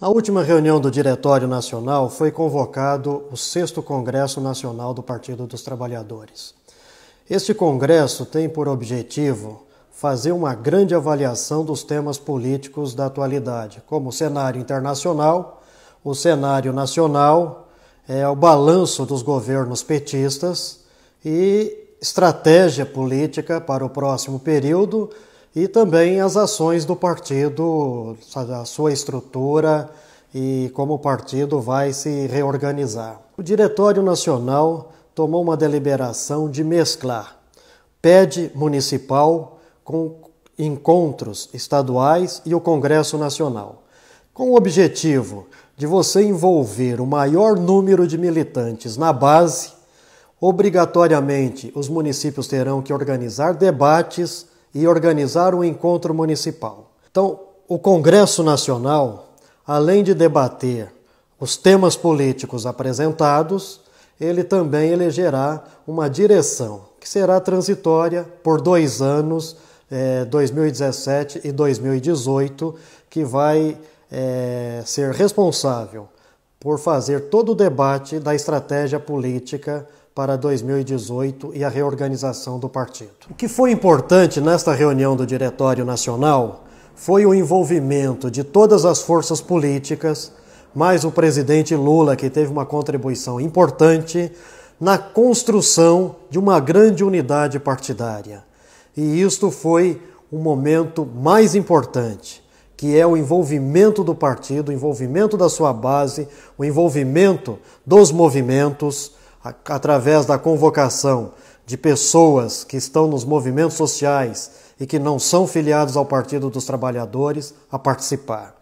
Na última reunião do Diretório Nacional foi convocado o 6 Congresso Nacional do Partido dos Trabalhadores. Este congresso tem por objetivo fazer uma grande avaliação dos temas políticos da atualidade, como o cenário internacional, o cenário nacional, é, o balanço dos governos petistas e estratégia política para o próximo período e também as ações do partido, a sua estrutura e como o partido vai se reorganizar. O Diretório Nacional tomou uma deliberação de mesclar PED municipal com encontros estaduais e o Congresso Nacional, com o objetivo de você envolver o maior número de militantes na base. Obrigatoriamente, os municípios terão que organizar debates e organizar um encontro municipal. Então, o Congresso Nacional, além de debater os temas políticos apresentados, ele também elegerá uma direção, que será transitória por dois anos, 2017 eh, e 2018, que vai eh, ser responsável por fazer todo o debate da estratégia política para 2018 e a reorganização do partido. O que foi importante nesta reunião do Diretório Nacional foi o envolvimento de todas as forças políticas, mais o presidente Lula, que teve uma contribuição importante na construção de uma grande unidade partidária. E isto foi o momento mais importante, que é o envolvimento do partido, o envolvimento da sua base, o envolvimento dos movimentos através da convocação de pessoas que estão nos movimentos sociais e que não são filiados ao Partido dos Trabalhadores a participar.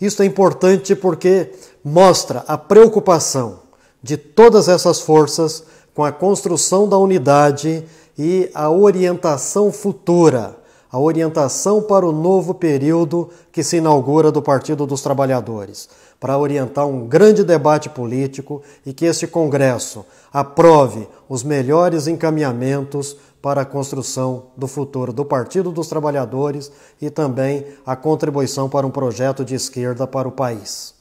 Isso é importante porque mostra a preocupação de todas essas forças com a construção da unidade e a orientação futura a orientação para o novo período que se inaugura do Partido dos Trabalhadores, para orientar um grande debate político e que este Congresso aprove os melhores encaminhamentos para a construção do futuro do Partido dos Trabalhadores e também a contribuição para um projeto de esquerda para o país.